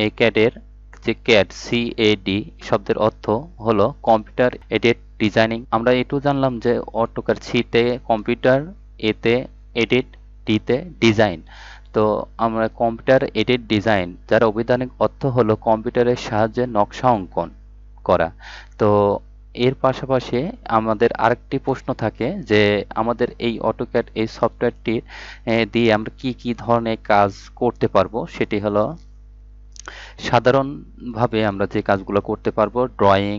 এ ক্যাডের যে CAD C A D শব্দের অর্থ হলো কম্পিউটার এডেড ডিজাইনিং আমরা এটু জানলাম যে অটোকার সিতে কম্পিউটার এতে এডিট ডিতে ডিজাইন তো আমরা কম্পিউটার এডেড ডিজাইন যার অভিধানিক অর্থ হলো কম্পিউটারের সাহায্যে নকশা অঙ্কন করা তো এর পাশাপাশি আমাদের আরেকটি প্রশ্ন থাকে যে আমাদের এই অটোক্যাট এই সফটওয়্যারটি দিয়ে আমরা কি কি ধরনের কাজ করতে পারবো সেটি হলো সাধারণভাবে আমরা যে কাজগুলো করতে পারবো drawing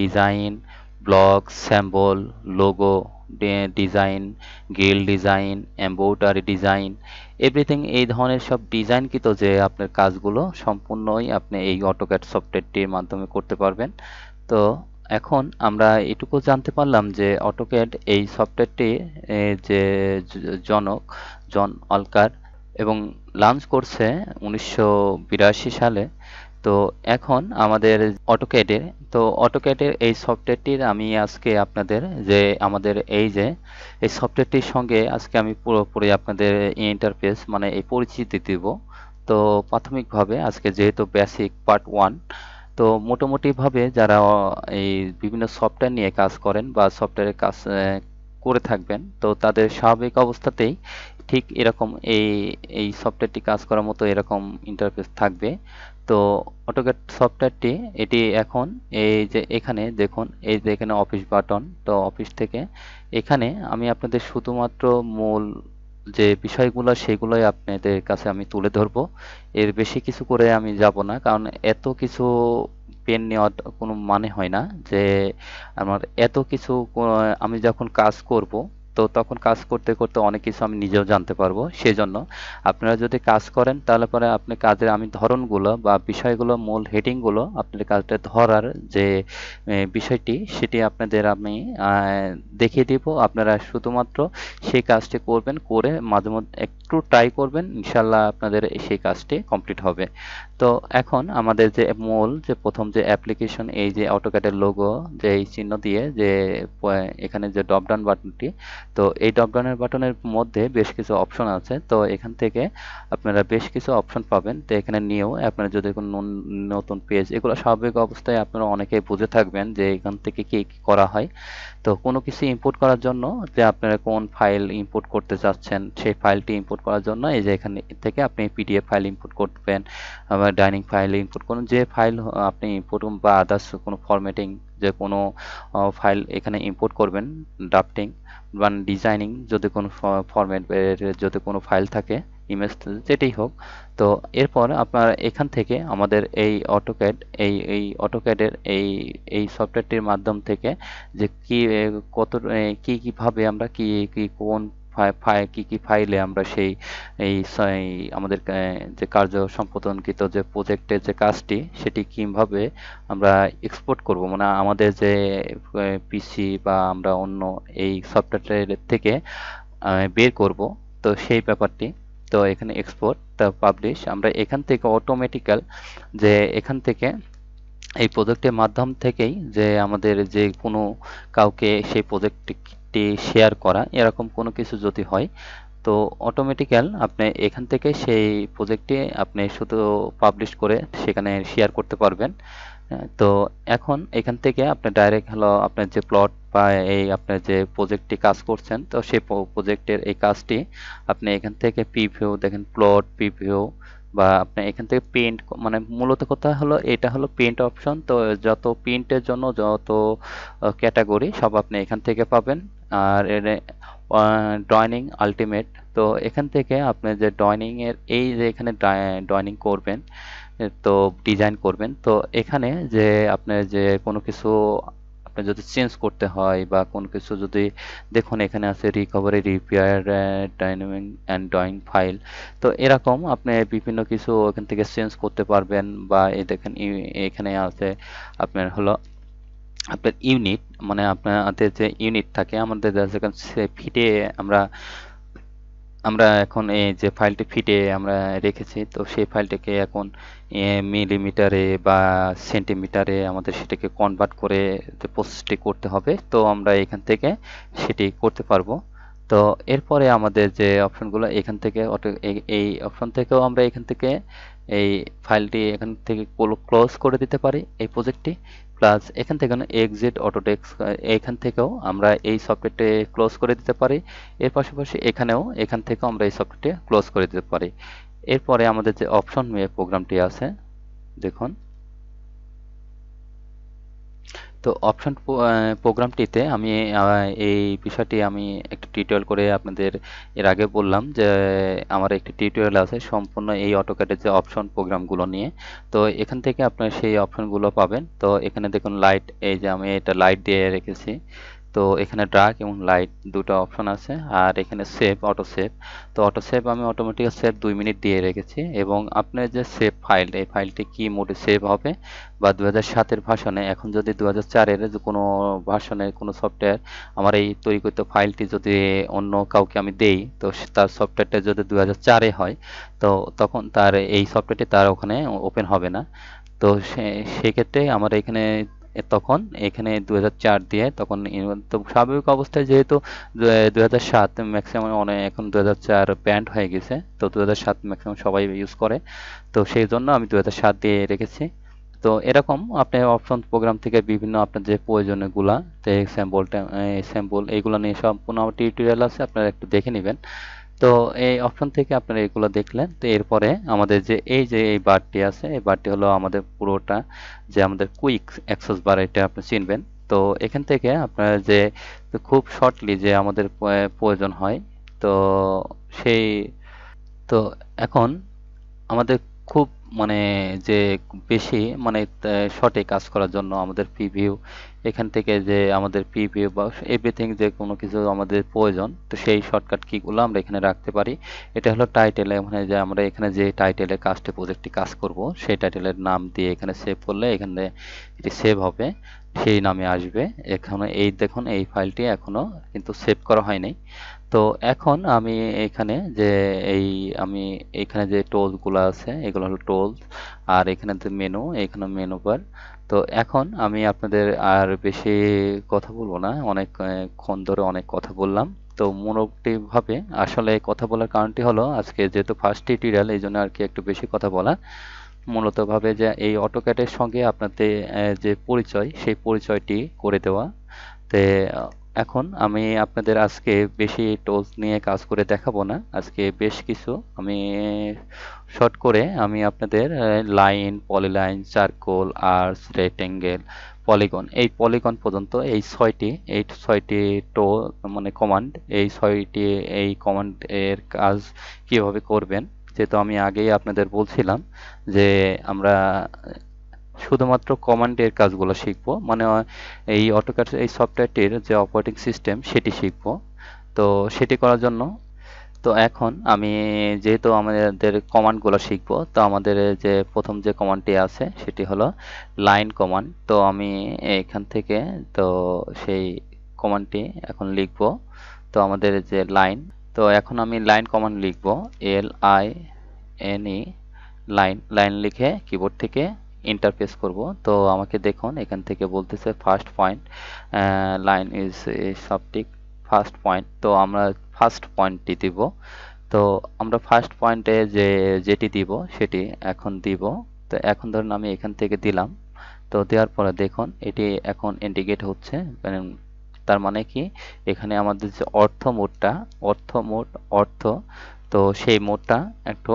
design block symbol logo design গিল ডিজাইন এম্বোটারি ডিজাইন এভরিথিং এই ধরনের সব ডিজাইনকৃত যে আপনার কাজগুলো সম্পূর্ণই আপনি এই অটোক্যাট সফটওয়্যারটির মাধ্যমে করতে পারবেন তো এখন আমরা এটুকু জানতে পারলাম যে অটোক্যাড এই সফটওয়্যারটি যে জনক জন অলকার এবং লঞ্চ করছে উনিশশো সালে তো এখন আমাদের অটোক্যাডের তো অটোক্যাডের এই সফটওয়্যারটির আমি আজকে আপনাদের যে আমাদের এই যে এই সফটওয়্যারটির সঙ্গে আজকে আমি পুরোপুরি আপনাদের ইন্টারফেস মানে এই পরিচিতি দিব তো প্রাথমিকভাবে আজকে যেহেতু বেসিক পার্ট ওয়ান তো মোটামুটিভাবে যারা এই বিভিন্ন সফটওয়্যার নিয়ে কাজ করেন বা সফটওয়্যারের কাজ করে থাকবেন তো তাদের স্বাভাবিক অবস্থাতেই ঠিক এরকম এই এই সফটওয়্যারটি কাজ করার মতো এরকম ইন্টারফেস থাকবে তো অটোকেট সফটওয়্যারটি এটি এখন এই যে এখানে দেখুন এই যে এখানে অফিস বাটন তো অফিস থেকে এখানে আমি আপনাদের শুধুমাত্র মূল যে বিষয়গুলো সেগুলোই আপনাদের কাছে আমি তুলে ধরবো এর বেশি কিছু করে আমি যাব না কারণ এত কিছু পেন নেওয়ার কোনো মানে হয় না যে আমার এত কিছু আমি যখন কাজ করব তো তখন কাজ করতে করতে অনেক কিছু আমি নিজেও জানতে পারবো সেজন্য আপনারা যদি কাজ করেন তাহলে পরে আপনি কাজের আমি ধরনগুলো বা বিষয়গুলো মূল হেডিংগুলো আপনাদের কাজটা ধরার যে বিষয়টি সেটি আপনাদের আমি দেখিয়ে দিব আপনারা শুধুমাত্র সেই কাজটি করবেন করে মাঝে মধ্যে একটু ট্রাই করবেন ইনশাল্লাহ আপনাদের সেই কাজটি কমপ্লিট হবে তো এখন আমাদের যে মূল যে প্রথম যে অ্যাপ্লিকেশন এই যে অটোক্যাটের লোগো যে এই চিহ্ন দিয়ে যে এখানে যে ড্রপডাউন বাটনটি তো এই ডকডাউনের বাটনের মধ্যে বেশ কিছু অপশন আছে তো এখান থেকে আপনারা বেশ কিছু অপশন পাবেন তো এখানে নিয়েও আপনারা যদি কোনো নতুন পেজ এগুলো স্বাভাবিক অবস্থায় আপনারা অনেকেই বুঝে থাকবেন যে এখান থেকে কী কী করা হয় তো কোনো কিছু ইম্পোর্ট করার জন্য যে আপনারা কোন ফাইল ইম্পোর্ট করতে চাচ্ছেন সেই ফাইলটি ইম্পোর্ট করার জন্য এই যে এখানে থেকে আপনি পিডিএফ ফাইল ইম্পোর্ট করবেন আবার ডাইনিং ফাইল ইম্পোর্ট করুন যে ফাইল আপনি ইম্পোর্ট বা আদার্স কোনো ফরম্যাটিং যে কোনো ফাইল এখানে ইম্পোর্ট করবেন ড্রাফটিং বা ডিজাইনিং যদি কোনো ফরম্যাট যদি কোনো ফাইল থাকে ইমেজ যেটাই হোক তো এরপর আপনার এখান থেকে আমাদের এই অটোক্যাড এই এই অটোক্যাডের এই এই সফটওয়্যারটির মাধ্যম থেকে যে কি কত কি কিভাবে আমরা কি কি কোন কি কি ফাইলে আমরা সেই এই আমাদের যে কার্য সম্পাদনকৃত যে প্রজেক্টের যে কাজটি সেটি কিভাবে আমরা এক্সপোর্ট করব মানে আমাদের যে পিসি বা আমরা অন্য এই সফটওয়্যার থেকে বের করব তো সেই ব্যাপারটি তো এখানে এক্সপোর্ট পাবলিশ আমরা এখান থেকে অটোমেটিক্যাল যে এখান থেকে এই প্রজেক্টের মাধ্যম থেকেই যে আমাদের যে কোনো কাউকে সেই প্রজেক্টটি একটি শেয়ার করা এরকম কোনো কিছু যদি হয় তো অটোমেটিক্যাল আপনি এখান থেকে সেই প্রজেক্টটি আপনি শুধু পাবলিশ করে সেখানে শেয়ার করতে পারবেন তো এখন এখান থেকে আপনি ডাইরেক্ট হলো আপনার যে প্লট বা এই আপনার যে প্রজেক্টটি কাজ করছেন তো সেই প্রজেক্টের এই কাজটি আপনি এখান থেকে প্রিভিউ দেখেন প্লট প্রিভিউ বা আপনি এখান থেকে প্রিন্ট মানে মূলত কথা হলো এটা হলো প্রিন্ট অপশন তো যত প্রিন্টের জন্য যত ক্যাটাগরি সব আপনি এখান থেকে পাবেন আর এর ডয়নিং আলটিমেট তো এখান থেকে আপনি যে ডয়নিংয়ের এই যে এখানে ডয়নিং করবেন তো ডিজাইন করবেন তো এখানে যে আপনার যে কোনো কিছু আপনি যদি চেঞ্জ করতে হয় বা কোন কিছু যদি দেখুন এখানে আছে recovery repair dynamic and drawing file তো এরকম আপনি বিভিন্ন কিছু এখান থেকে চেঞ্জ করতে পারবেন বা এই দেখেন এখানে আছে আপনার হলো আপনার ইউনিট মানে আপনাদের যে ইউনিট থাকে আমাদের ফিটে আমরা আমরা এখন এই যে ফাইলটি ফিটে আমরা রেখেছি তো সেই ফাইলটিকে এখন মিলিমিটারে বা সেন্টিমিটারে আমাদের সেটাকে কনভার্ট করে প্রসেসটি করতে হবে তো আমরা এখান থেকে সেটি করতে পারবো তো এরপরে আমাদের যে অপশনগুলো এখান থেকে এই অপশন থেকেও আমরা এখান থেকে এই ফাইলটি এখান থেকে ক্লোজ করে দিতে পারি এই প্রজেক্টটি প্লাস এখান থেকে এক্সিট অটোটেক্স এখান থেকেও আমরা এই সফটওয়্যারটি ক্লোজ করে দিতে পারি এর পাশাপাশি এখানেও এখান থেকেও আমরা এই সফটওয়্যারটি ক্লোজ করে দিতে পারি এরপরে আমাদের যে অপশন মেয়ে প্রোগ্রামটি আছে দেখুন তো অপশন প্রোগ্রামটিতে আমি এই বিষয়টি আমি একটা টিউটোরিয়াল করে আপনাদের এর আগে বললাম যে আমার একটি টিউটোরিয়াল আছে সম্পূর্ণ এই অটোক্যাটের যে অপশন প্রোগ্রামগুলো নিয়ে তো এখান থেকে আপনারা সেই অপশনগুলো পাবেন তো এখানে দেখুন লাইট এই যে আমি এটা লাইট দিয়ে রেখেছি তো এখানে ডার্ক এবং লাইট দুটো অপশন আছে আর এখানে সেভ অটো সেভ তো অটো সেভ আমি অটোমেটিক সেভ দুই মিনিট দিয়ে রেখেছি এবং আপনার যে সেভ ফাইল এই ফাইলটি কি মোডে সেভ হবে বা দু হাজার ভাষণে এখন যদি দু হাজার কোনো ভাষণে কোনো সফটওয়্যার আমার এই তৈরি করতে ফাইলটি যদি অন্য কাউকে আমি দেই তো তার সফটওয়্যারটা যদি দু হাজার হয় তো তখন তার এই সফটওয়্যারটি তার ওখানে ওপেন হবে না তো সেক্ষেত্রে আমার এখানে তখন এখানে দু দিয়ে তখন তো স্বাভাবিক অবস্থায় যেহেতু দু ম্যাক্সিমাম অনেক এখন দু ব্যান্ড হয়ে গেছে তো দু ম্যাক্সিমাম সবাই ইউজ করে তো সেই জন্য আমি দু দিয়ে রেখেছি তো এরকম আপনি অপশন প্রোগ্রাম থেকে বিভিন্ন আপনার যে প্রয়োজনীয়গুলা স্যাম্পল স্যাম্পল এইগুলো নিয়ে সম্পূর্ণ আমার টিউটোরিয়াল আছে আপনারা একটু দেখে নেবেন তো এই অপশন থেকে আপনারা এগুলো দেখলেন তো এরপরে আমাদের যে এই যে এই বারটি আছে এই বারটি হলো আমাদের পুরোটা যে আমাদের কুইক অ্যাক্সেস বার এটা আপনি চিনবেন তো এখান থেকে আপনার যে খুব শর্টলি যে আমাদের প্রয়োজন হয় তো সেই তো এখন আমাদের খুব মানে যে বেশি মানে শর্টে কাজ করার জন্য আমাদের প্রিভিউ এখান থেকে যে আমাদের প্রিভিউ বা এভরিথিং যে কোনো কিছু আমাদের প্রয়োজন তো সেই শর্টকাট গুলো আমরা এখানে রাখতে পারি এটা হলো টাইটেল মানে যে আমরা এখানে যে টাইটেলে কাজটি প্রজেক্টটি কাজ করব সেই টাইটেলের নাম দিয়ে এখানে সেভ করলে এখানে এটি সেভ হবে সেই নামে আসবে এখানে এই দেখুন এই ফাইলটি এখনও কিন্তু সেভ করা হয়নি তো এখন আমি এখানে যে এই আমি এখানে যে টোলগুলো আছে এগুলো হলো টোল আর এখানে যে মেনু এখানে মেনু বার তো এখন আমি আপনাদের আর বেশি কথা বলবো না অনেকক্ষণ ধরে অনেক কথা বললাম তো মোটামুটিভাবে আসলে কথা বলার কারণটি হলো আজকে যেহেতু ফার্স্ট টিউটোরিয়াল এই জন্য আর কি একটু বেশি কথা বলা মূলতভাবে যে এই অটোক্যাটের সঙ্গে আপনাদের যে পরিচয় সেই পরিচয়টি করে দেওয়া তে এখন আমি আপনাদের আজকে বেশি টোলস নিয়ে কাজ করে দেখাবো না আজকে বেশ কিছু আমি শর্ট করে আমি আপনাদের line polyline circle arcs rectangle polygon এই পলিগন পর্যন্ত এই ছয়টি এই ছয়টি টো মানে কমান্ড এই ছয়টি এই কমান্ড এর কাজ কিভাবে করবেন যেহেতু আমি আগেই আপনাদের বলছিলাম যে আমরা শুধুমাত্র কমান্ডের কাজগুলো শিখবো মানে এই অটোকার এই সফটওয়্যারটির যে অপারেটিং সিস্টেম সেটি শিখব তো সেটি করার জন্য তো এখন আমি যেহেতু আমাদের কমান্ডগুলো শিখব তো আমাদের যে প্রথম যে কমান্ডটি আছে সেটি হলো লাইন কমান্ড তো আমি এখান থেকে তো সেই কমান্ডটি এখন লিখব তো আমাদের যে লাইন তো এখন আমি লাইন কমান্ড লিখব L I N E line line লিখে কিবোর্ড থেকে ইন্টারফেস করব তো আমাকে দেখুন এখান থেকে বলতেছে ফার্স্ট পয়েন্ট লাইন ইজ সাবটিক ফার্স্ট পয়েন্ট তো আমরা ফার্স্ট পয়েন্টটি দিব তো আমরা ফার্স্ট পয়েন্টে যে যেটি দিব সেটি এখন দিব তো এখন ধরুন আমি এখান থেকে দিলাম তো দেওয়ার পরে দেখুন এটি এখন ইন্ডিকেট হচ্ছে মানে তার মানে কি এখানে আমাদের যে অর্থ মোডটা অর্থ মোড অর্থ তো সেই মোডটা একটু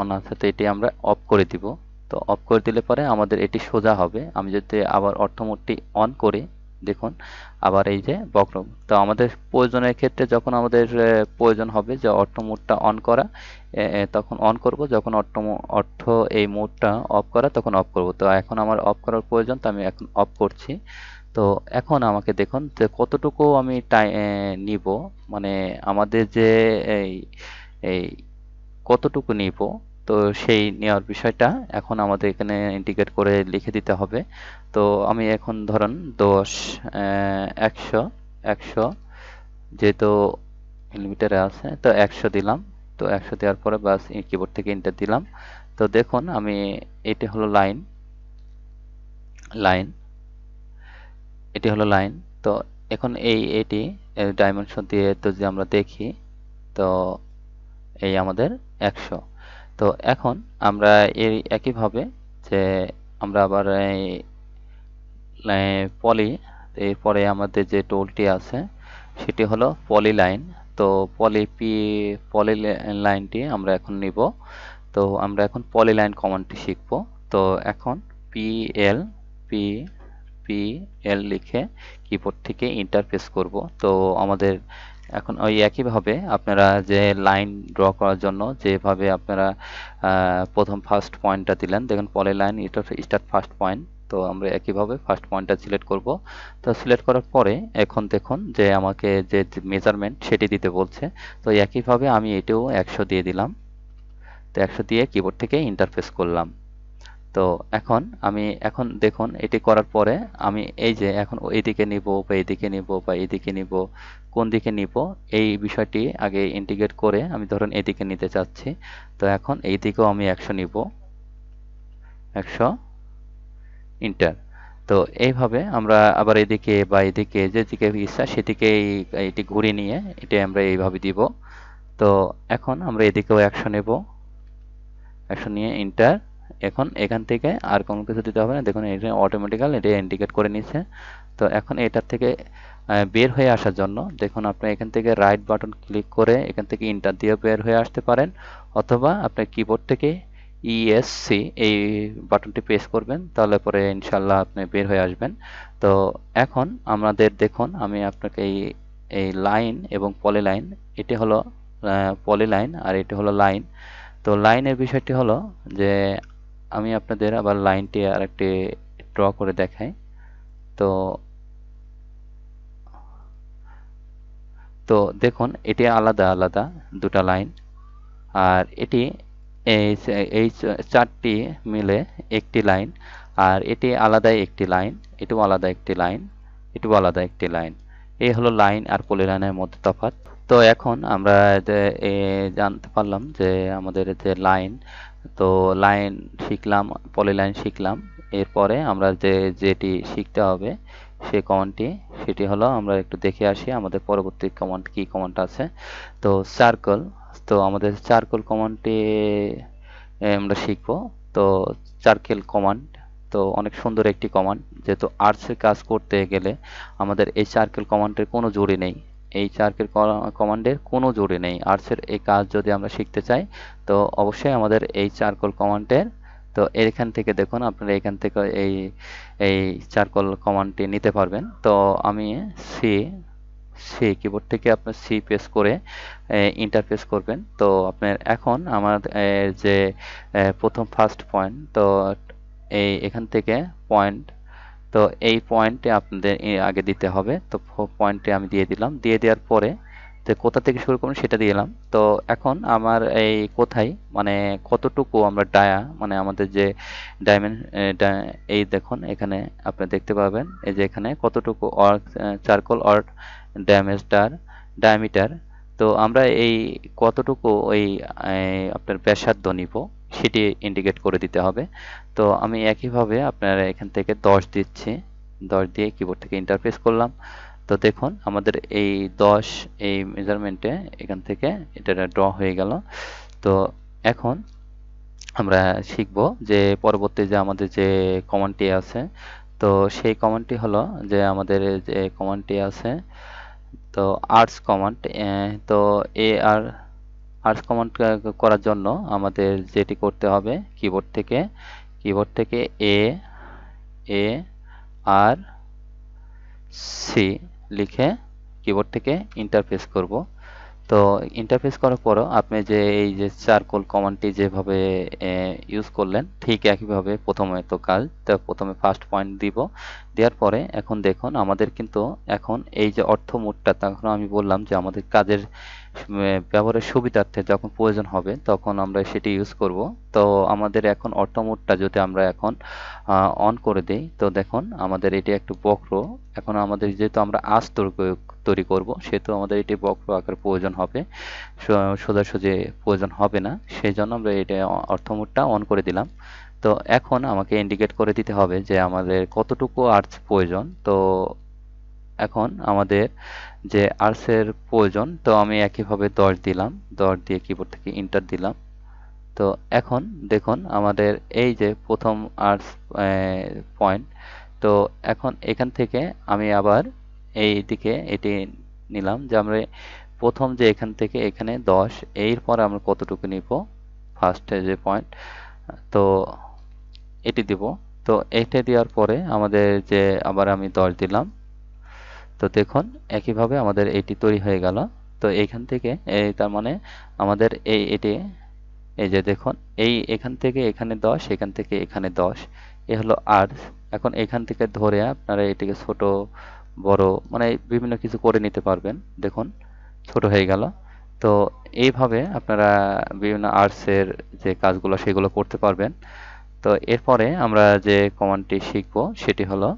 অন আছে তো এটি আমরা অফ করে দিব তো অফ করে দিলে পরে আমাদের এটি সোজা হবে আমি যদি আবার অর্থমোটটি অন করি দেখুন আবার এই যে বক্র তো আমাদের প্রয়োজনের ক্ষেত্রে যখন আমাদের প্রয়োজন হবে যে অর্থ মোডটা অন করা তখন অন করব যখন অর্থ অর্থ এই মোডটা অফ করা তখন অফ করব তো এখন আমার অফ করার প্রয়োজন তো আমি এখন অফ করছি তো এখন আমাকে দেখুন যে কতটুকু আমি টাই নিব মানে আমাদের যে এই এই কতটুকু নিব তো সেই নেওয়ার বিষয়টা এখন আমাদের এখানে ইন্ডিকেট করে লিখে দিতে হবে তো আমি এখন ধরেন দশ একশো একশো যেহেতু কিলোমিটারে আছে তো একশো দিলাম তো একশো দেওয়ার পরে বাস কিবোর্ড থেকে ইন্টার দিলাম তো দেখুন আমি এটি হলো লাইন লাইন এটি হলো লাইন তো এখন এই এটি ডাইমেনশন দিয়ে তো যে আমরা দেখি তো এই আমাদের একশো তো এখন আমরা এর একইভাবে যে আমরা আবার পলি এরপরে আমাদের যে টোলটি আছে সেটি হলো পলি লাইন তো পলি পি পলি লাইনটি আমরা এখন নিব তো আমরা এখন পলি লাইন কমান্ডটি শিখব তো এখন P L P P L লিখে কিবোর্ড থেকে ইন্টারফেস করব তো আমাদের এখন ওই একইভাবে আপনারা যে লাইন ড্র করার জন্য যেভাবে আপনারা প্রথম ফার্স্ট পয়েন্টটা দিলেন দেখুন পলি লাইন এটা স্টার্ট ফার্স্ট পয়েন্ট তো আমরা একইভাবে ফার্স্ট পয়েন্টটা সিলেক্ট করব তো সিলেক্ট করার পরে এখন দেখুন যে আমাকে যে মেজারমেন্ট সেটি দিতে বলছে তো একইভাবে আমি এটাও একশো দিয়ে দিলাম তো একশো দিয়ে কিবোর্ড থেকে ইন্টারফেস করলাম তো এখন আমি এখন দেখুন এটি করার পরে আমি এই যে এখন এদিকে নিব বা এইদিকে নিব বা এইদিকে নিব কোন দিকে নিব এই বিষয়টি আগে ইন্টিগ্রেট করে আমি ধরুন এদিকে নিতে চাচ্ছি তো এখন এই দিকেও আমি একশো নিব একশো ইন্টার তো এইভাবে আমরা আবার এদিকে বা এদিকে যেদিকে ইচ্ছা সেদিকে এটি ঘুরে নিয়ে এটি আমরা এইভাবে দিব তো এখন আমরা এদিকেও একশো নেব একশো নিয়ে ইন্টার এখন এখান থেকে আর কোনো কিছু দিতে হবে না দেখুন এটা অটোমেটিক্যাল এটা ইন্ডিকেট করে নিচ্ছে তো এখন এটার থেকে বের হয়ে আসার জন্য দেখুন আপনি এখান থেকে রাইট বাটন ক্লিক করে এখান থেকে ইন্টার দিয়ে বের হয়ে আসতে পারেন অথবা আপনি কিবোর্ড থেকে ইএসসি e এই বাটনটি প্রেস করবেন তাহলে পরে ইনশাল্লাহ আপনি বের হয়ে আসবেন তো এখন আমাদের দেখুন আমি আপনাকে এই এই লাইন এবং পলি লাইন এটি হলো পলি লাইন আর এটি হলো লাইন তো লাইনের বিষয়টি হলো যে আমি আপনাদের আবার লাইনটি আর একটি ড্র করে দেখাই তো তো দেখুন এটি আলাদা আলাদা দুটা লাইন আর এটি এই এই চারটি মিলে একটি লাইন আর এটি আলাদা একটি লাইন এটিও আলাদা একটি লাইন এটিও আলাদা একটি লাইন এই হলো লাইন আর পলিলাইনের মধ্যে তফাৎ তো এখন আমরা জানতে পারলাম যে আমাদের যে লাইন তো লাইন শিখলাম পলিলাইন শিখলাম এরপরে আমরা যে যেটি শিখতে হবে সে কমনটি সেটি হলো আমরা একটু দেখে আসি আমাদের পরবর্তী কমান্ড কি কমান্ড আছে তো সার্কল তো আমাদের চারকোল কমান্ডটি আমরা শিখব তো চারকেল কমান্ড তো অনেক সুন্দর একটি কমান্ড যেহেতু আর্টসের কাজ করতে গেলে আমাদের এই চারকেল কমান্ডের কোনো জুড়ি নেই এই চার্কের কমান্ডের কোনো জোরে নেই আর্টসের এই কাজ যদি আমরা শিখতে চাই তো অবশ্যই আমাদের এই চারকোল কমান্ডের তো এখান থেকে দেখুন আপনারা এখান থেকে এই এই চারকোল কমান্ডটি নিতে পারবেন তো আমি সি সি কিবোর্ড থেকে আপনি সি প্রেস করে ইন্টারফেস করবেন তো আপনার এখন আমার যে প্রথম ফার্স্ট পয়েন্ট তো এই এখান থেকে পয়েন্ট তো এই পয়েন্টে আপনাদের আগে দিতে হবে তো পয়েন্টে আমি দিয়ে দিলাম দিয়ে দেওয়ার পরে তো কোথা থেকে শুরু করুন সেটা দিলাম তো এখন আমার এই কোথায় মানে কতটুকু আমরা ডায়া মানে আমাদের যে ডায়মেন্ড এই দেখুন এখানে আপনি দেখতে পাবেন এই যে এখানে কতটুকু অর্ক চারকোল অর্ক ড্যামেজটার ডায়ামিটার তো আমরা এই কতটুকু ওই আপনার ব্যাসার্ধ নিব সেটি ইন্ডিকেট করে দিতে হবে তো আমি একইভাবে আপনারা এখান থেকে 10 দিচ্ছি 10 দিয়ে কিবোর্ড থেকে ইন্টারফেস করলাম তো দেখুন আমাদের এই 10 এই মেজারমেন্টে এখান থেকে এটা ড্র হয়ে গেল তো এখন আমরা শিখব যে পরবর্তী যে আমাদের যে কমান্ডটি আছে তো সেই কমান্ডটি হলো যে আমাদের যে কমান্ডটি আছে তো আর্টস কমান্ড তো এ আর আর্স কমান্ড করার জন্য আমাদের যেটি করতে হবে কিবোর্ড থেকে কিবোর্ড থেকে এ এ আর সি লিখে কিবোর্ড থেকে ইন্টারফেস করব তো ইন্টারফেস করার পরও আপনি যে এই যে চারকোল কমান্ডটি যেভাবে ইউজ করলেন ঠিক একইভাবে প্রথমে তো কাজ তো প্রথমে ফার্স্ট পয়েন্ট দিব দেওয়ার পরে এখন দেখুন আমাদের কিন্তু এখন এই যে অর্থ মুটটা তখন আমি বললাম যে আমাদের কাজের ব্যবহারের সুবিধার্থে যখন প্রয়োজন হবে তখন আমরা সেটি ইউজ করব তো আমাদের এখন অটো মোডটা যদি আমরা এখন অন করে দিই তো দেখুন আমাদের এটি একটু বক্র এখন আমাদের যেহেতু আমরা আস তৈরি করব সেহেতু আমাদের এটি বক্র আকার প্রয়োজন হবে সোজাসুজি প্রয়োজন হবে না সেই জন্য আমরা এটা অর্থ মোডটা অন করে দিলাম তো এখন আমাকে ইন্ডিকেট করে দিতে হবে যে আমাদের কতটুকু আর্থ প্রয়োজন তো এখন আমাদের যে আর্টসের প্রয়োজন তো আমি একইভাবে দশ দিলাম দশ দিয়ে কিবোর্ড থেকে ইন্টার দিলাম তো এখন দেখুন আমাদের এই যে প্রথম আর্টস পয়েন্ট তো এখন এখান থেকে আমি আবার এই দিকে এটি নিলাম যে আমরা প্রথম যে এখান থেকে এখানে দশ এরপর আমরা কতটুকু নিব ফার্স্টে যে পয়েন্ট তো এটি দিব তো এটা দেওয়ার পরে আমাদের যে আবার আমি দশ দিলাম তো দেখুন একইভাবে আমাদের এটি তৈরি হয়ে গেল তো এখান থেকে এই তার মানে আমাদের এই এটি এই যে দেখুন এই এখান থেকে এখানে দশ এখান থেকে এখানে দশ এ হলো আর এখন এখান থেকে ধরে আপনারা এটিকে ছোট বড় মানে বিভিন্ন কিছু করে নিতে পারবেন দেখুন ছোট হয়ে গেল তো এইভাবে আপনারা বিভিন্ন আর্টসের যে কাজগুলো সেগুলো করতে পারবেন তো এরপরে আমরা যে কমান্ডটি শিখব সেটি হলো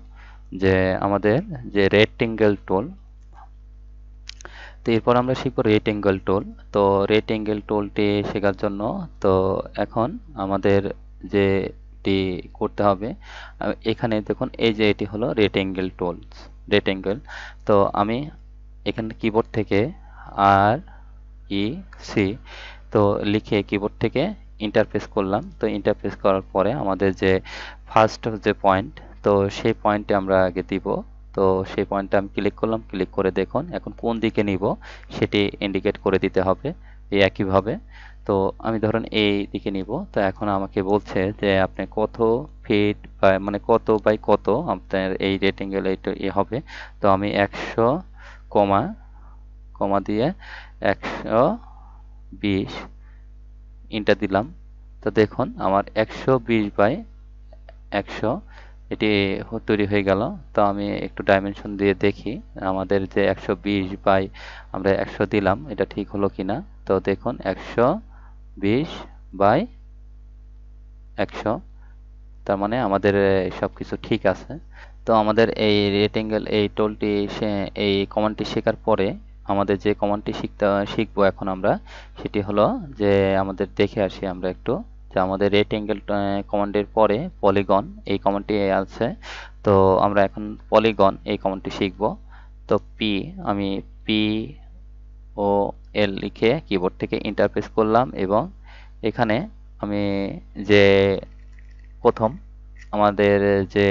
যে আমাদের যে রেক্টেঙ্গেল টোল তো এরপর আমরা শিখবো রেটিঙ্গেল টোল তো রেট টোলটি শেখার জন্য তো এখন আমাদের যে টি করতে হবে এখানে দেখুন এই যে এটি হলো রেট অ্যাঙ্গেল টোলস রেট তো আমি এখানে কিবোর্ড থেকে আর ই সি তো লিখে কিবোর্ড থেকে ইন্টারফেস করলাম তো ইন্টারফেস করার পরে আমাদের যে ফার্স্ট যে পয়েন্ট তো সেই পয়েন্টে আমরা আগে দিব তো সেই পয়েন্টটা আমি ক্লিক করলাম ক্লিক করে দেখুন এখন কোন দিকে নিব সেটি ইন্ডিকেট করে দিতে হবে এই একইভাবে তো আমি ধরুন এই দিকে নিব তো এখন আমাকে বলছে যে আপনি কত ফিট বা মানে কত বাই কত আপনার এই রেটিং রেটিংয়ের এ হবে তো আমি একশো কমা কমা দিয়ে একশো বিশ ইন্টার দিলাম তো দেখুন আমার একশো বিশ বাই একশো এটি তৈরি হয়ে গেল তো আমি একটু ডাইমেনশন দিয়ে দেখি আমাদের যে একশো বিশ বাই আমরা একশো দিলাম এটা ঠিক হলো না তো দেখুন একশো বিশ বাই একশো তার মানে আমাদের সব কিছু ঠিক আছে তো আমাদের এই রেটেঙ্গেল এই টোলটি এই কমানটি শেখার পরে আমাদের যে কমানটি শিখতে শিখবো এখন আমরা সেটি হলো যে আমাদের দেখে আসি আমরা একটু যা আমাদের রেট এঙ্গেল কমান্ডের পরে পলিগন এই কমান্ডটি আছে তো আমরা এখন পলিগন এই কমান্ডটি শিখব তো পি আমি পি ও এল লিখে কিবোর্ড থেকে ইন্টারফেস করলাম এবং এখানে আমি যে প্রথম আমাদের যে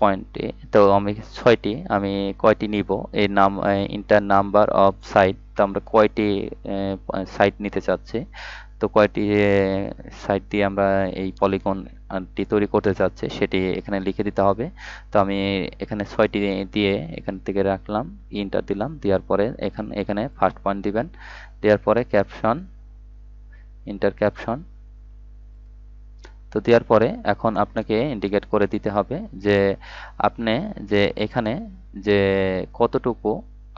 পয়েন্টে তো আমি ছয়টি আমি কয়টি নিব এই নাম ইন্টার নাম্বার অফ সাইট তো আমরা কয়টি সাইট নিতে চাচ্ছি তো কয়টি সাইড দিয়ে আমরা এই পলিগনটি তৈরি করতে চাচ্ছি সেটি এখানে লিখে দিতে হবে তো আমি এখানে ছয়টি দিয়ে এখান থেকে রাখলাম ইন্টার দিলাম দেওয়ার পরে এখান এখানে ফার্স্ট পয়েন্ট দিবেন দেওয়ার পরে ক্যাপশন ইন্টার ক্যাপশন তো দেওয়ার পরে এখন আপনাকে ইন্ডিকেট করে দিতে হবে যে আপনি যে এখানে যে কতটুকু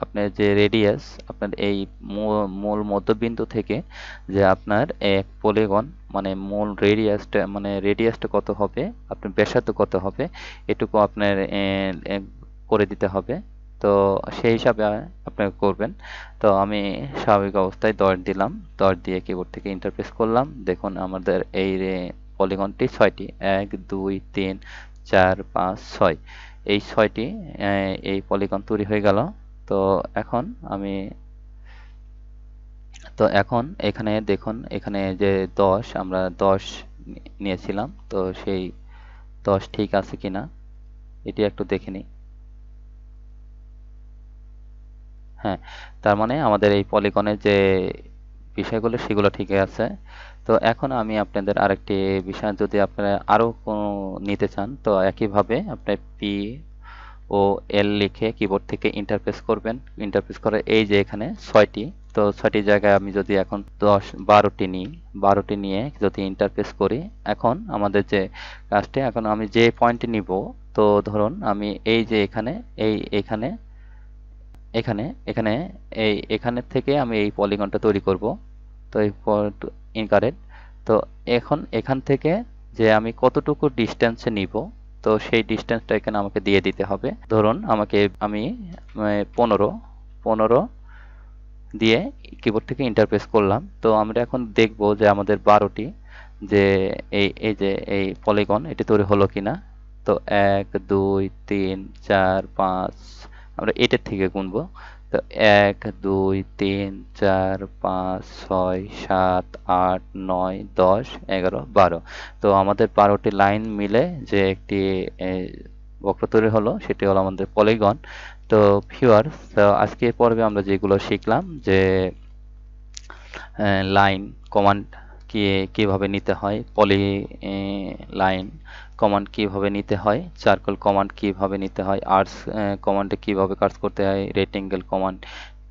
আপনার যে রেডিয়াস আপনার এই মূল মধ্যবিন্দু থেকে যে আপনার এক পলিগন মানে মূল রেডিয়াসটা মানে রেডিয়াসটা কত হবে আপনার ব্যাসার্ধ কত হবে এটুকু আপনার করে দিতে হবে তো সেই হিসাবে আপনাকে করবেন তো আমি স্বাভাবিক অবস্থায় দশ দিলাম দশ দিয়ে কিবোর্ড থেকে ইন্টারপ্রেস করলাম দেখুন আমাদের এই পলিগনটি ছয়টি এক দুই তিন চার পাঁচ ছয় এই ছয়টি এই পলিগন তৈরি হয়ে গেল তো এখন আমি তো এখন এখানে দেখুন এখানে যে দশ আমরা দশ নিয়েছিলাম তো সেই দশ ঠিক আছে কিনা এটি একটু দেখে নিই হ্যাঁ তার মানে আমাদের এই পলিগনের যে বিষয়গুলো সেগুলো ঠিক আছে তো এখন আমি আপনাদের আরেকটি বিষয় যদি আপনারা আরো কোনো নিতে চান তো একইভাবে আপনার পি ও এল লিখে কিবোর্ড থেকে ইন্টারপ্রেস করবেন ইন্টারপ্রেস করে এই যে এখানে ছয়টি তো ছয়টি জায়গায় আমি যদি এখন দশ বারোটি নিই বারোটি নিয়ে যদি ইন্টারপ্রেস করি এখন আমাদের যে কাজটি এখন আমি যে পয়েন্টটি নিব তো ধরুন আমি এই যে এখানে এই এখানে এখানে এখানে এই এখানে থেকে আমি এই পলিগনটা তৈরি করব তো এই ইনকারেক্ট তো এখন এখান থেকে যে আমি কতটুকু ডিস্টেন্সে নিব তো সেই ডিস্টেন্সটা এখানে আমাকে দিয়ে দিতে হবে ধরুন আমাকে আমি মানে পনেরো পনেরো দিয়ে কিবোর্ড থেকে ইন্টারপ্রেস করলাম তো আমরা এখন দেখব যে আমাদের বারোটি যে এই এই যে এই পলিগন এটি তৈরি হলো কিনা তো এক দুই তিন চার পাঁচ আমরা এটার থেকে গুনবো তো এক দুই তিন চার পাঁচ ছয় সাত আট নয় দশ এগারো বারো তো আমাদের বারোটি লাইন মিলে যে একটি বক্র তৈরি হলো সেটি হলো আমাদের পলিগন তো তো আজকে পর্বে আমরা যেগুলো শিখলাম যে লাইন কমান্ড কে কীভাবে নিতে হয় পলি লাইন কমান্ড কিভাবে নিতে হয় চারকোল কমান্ড কিভাবে নিতে হয় আর্টস কমান্ডে কিভাবে কাজ করতে হয় রেটিঙ্গেল কমান্ড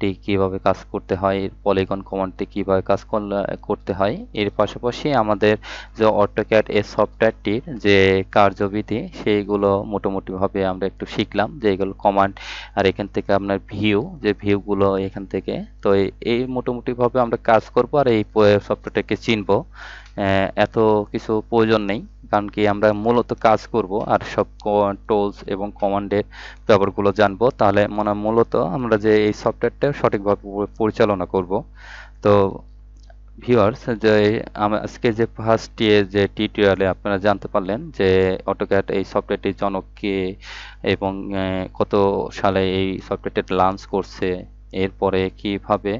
টি কিভাবে কাজ করতে হয় পলিগন কমান্ডটি কিভাবে কাজ করতে হয় এর পাশাপাশি আমাদের যে অটোক্যাট এর সফটওয়্যারটির যে কার্যবিধি সেইগুলো মোটামুটিভাবে আমরা একটু শিখলাম যে এগুলো কমান্ড আর এখান থেকে আপনার ভিউ যে ভিউগুলো এখান থেকে তো এই মোটামুটিভাবে আমরা কাজ করব আর এই সফটওয়্যারটাকে চিনব এত কিছু প্রয়োজন নেই কারণ কি আমরা মূলত কাজ করব আর সব টোলস এবং কমান্ডের ব্যাপারগুলো জানবো তাহলে মনে মূলত আমরা যে এই সফটওয়্যারটা সঠিকভাবে পরিচালনা করব তো ভিউয়ার্স যে আজকে যে ফার্স্ট যে টিউটোরিয়ালে আপনারা জানতে পারলেন যে অটোক্যাট এই সফটওয়্যারটি জনক কে এবং কত সালে এই সফটওয়্যারটি লঞ্চ করছে এরপরে কিভাবে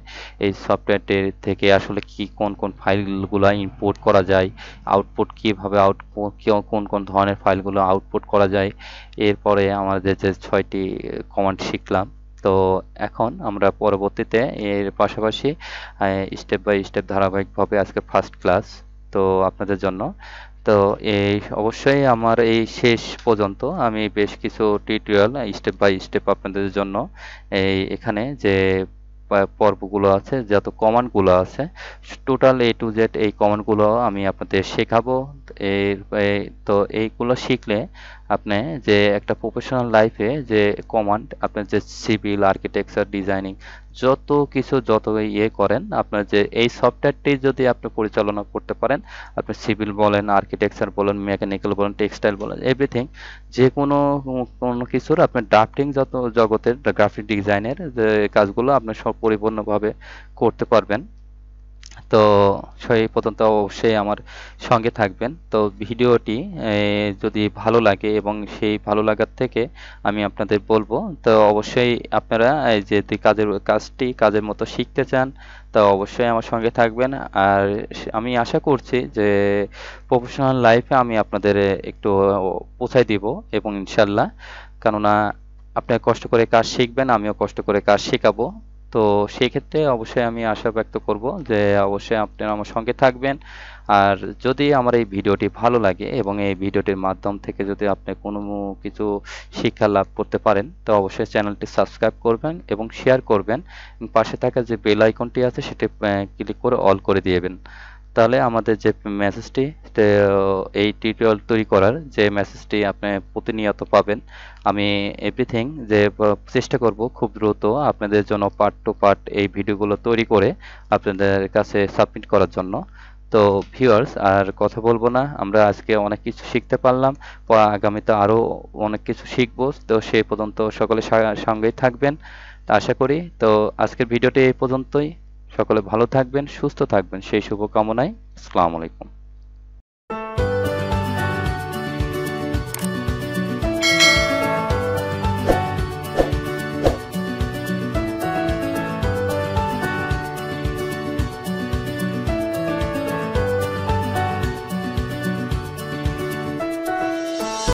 এই সফটওয়্যারটির থেকে আসলে কি কোন কোন ফাইলগুলো ইম্পোর্ট করা যায় আউটপুট কিভাবে আউট কোন কোন ধরনের ফাইলগুলো আউটপুট করা যায় এরপরে আমাদের যে ছয়টি কমান্ড শিখলাম তো এখন আমরা পরবর্তীতে এর পাশাপাশি স্টেপ বাই স্টেপ ধারাবাহিকভাবে আজকে ফার্স্ট ক্লাস তো আপনাদের জন্য তো এই অবশ্যই আমার এই শেষ পর্যন্ত আমি বেশ কিছু টিউটোরিয়াল স্টেপ বাই স্টেপ আপনাদের জন্য এই এখানে যে পর্বগুলো আছে যত কমানগুলো আছে টোটাল এ টু জেড এই কমানগুলো আমি আপনাদের শেখাবো এর তো এইগুলো শিখলে আপনি যে একটা প্রফেশনাল লাইফে যে কমান্ড আপনার যে সিভিল আর্কিটেকচার ডিজাইনিং যত কিছু যত ইয়ে করেন আপনার যে এই সফটওয়্যারটি যদি আপনি পরিচালনা করতে পারেন আপনি সিভিল বলেন আর্কিটেকচার বলেন মেকানিক্যাল বলেন টেক্সটাইল বলেন এভরিথিং যে কোনো কোনো কিছুর আপনি ড্রাফটিং যত জগতের গ্রাফিক ডিজাইনের যে কাজগুলো আপনি সব পরিপূর্ণভাবে করতে পারবেন তো সেই পর্যন্ত অবশ্যই আমার সঙ্গে থাকবেন তো ভিডিওটি যদি ভালো লাগে এবং সেই ভালো লাগার থেকে আমি আপনাদের বলবো তো অবশ্যই আপনারা যদি কাজের কাজটি কাজের মতো শিখতে চান তো অবশ্যই আমার সঙ্গে থাকবেন আর আমি আশা করছি যে প্রফেশনাল লাইফে আমি আপনাদের একটু পৌঁছাই দিব এবং ইনশাল্লাহ কেননা আপনারা কষ্ট করে কাজ শিখবেন আমিও কষ্ট করে কাজ শেখাবো তো সেই ক্ষেত্রে অবশ্যই আমি আশা ব্যক্ত করব যে অবশ্যই আপনারা আমার সঙ্গে থাকবেন আর যদি আমার এই ভিডিওটি ভালো লাগে এবং এই ভিডিওটির মাধ্যম থেকে যদি আপনি কোনো কিছু শিক্ষা লাভ করতে পারেন তো অবশ্যই চ্যানেলটি সাবস্ক্রাইব করবেন এবং শেয়ার করবেন পাশে থাকা যে বেল আইকনটি আছে সেটি ক্লিক করে অল করে দিয়েবেন তাহলে আমাদের যে মেসেজটি এই টিউটোরিয়াল তৈরি করার যে মেসেজটি আপনি প্রতিনিয়ত পাবেন আমি এভরিথিং যে চেষ্টা করব খুব দ্রুত আপনাদের জন্য পার্ট টু পার্ট এই ভিডিওগুলো তৈরি করে আপনাদের কাছে সাবমিট করার জন্য তো ভিউয়ার্স আর কথা বলবো না আমরা আজকে অনেক কিছু শিখতে পারলাম আগামীতে আরও অনেক কিছু শিখব তো সেই পর্যন্ত সকলে সঙ্গেই থাকবেন আশা করি তো আজকের ভিডিওটি এই পর্যন্তই সকলে ভালো থাকবেন সুস্থ থাকবেন সেই শুভকামনায় আসসালামু আলাইকুম